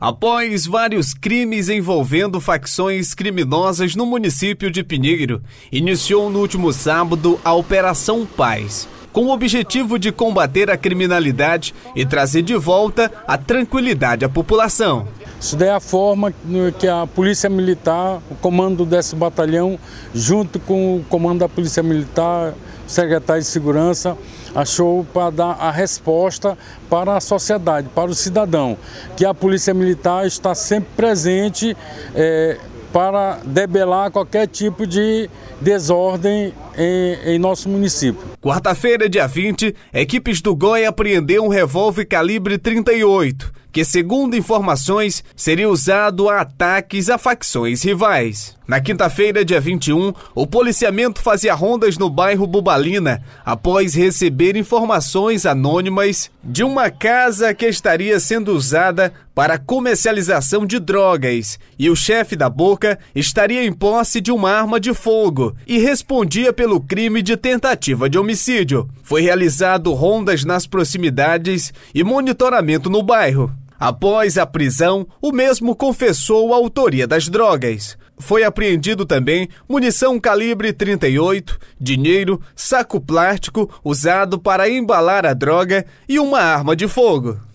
Após vários crimes envolvendo facções criminosas no município de Pinheiro, iniciou no último sábado a Operação Paz, com o objetivo de combater a criminalidade e trazer de volta a tranquilidade à população. Isso daí é a forma que a Polícia Militar, o comando desse batalhão, junto com o comando da Polícia Militar, o secretário de Segurança, achou para dar a resposta para a sociedade, para o cidadão, que a Polícia Militar está sempre presente é, para debelar qualquer tipo de desordem em, em nosso município. Quarta-feira, dia 20, equipes do GOI apreenderam um revólver calibre 38 que, segundo informações, seria usado a ataques a facções rivais. Na quinta-feira, dia 21, o policiamento fazia rondas no bairro Bubalina após receber informações anônimas de uma casa que estaria sendo usada para comercialização de drogas e o chefe da boca estaria em posse de uma arma de fogo e respondia pelo crime de tentativa de homicídio. Foi realizado rondas nas proximidades e monitoramento no bairro. Após a prisão, o mesmo confessou a autoria das drogas. Foi apreendido também munição calibre 38, dinheiro, saco plástico usado para embalar a droga e uma arma de fogo.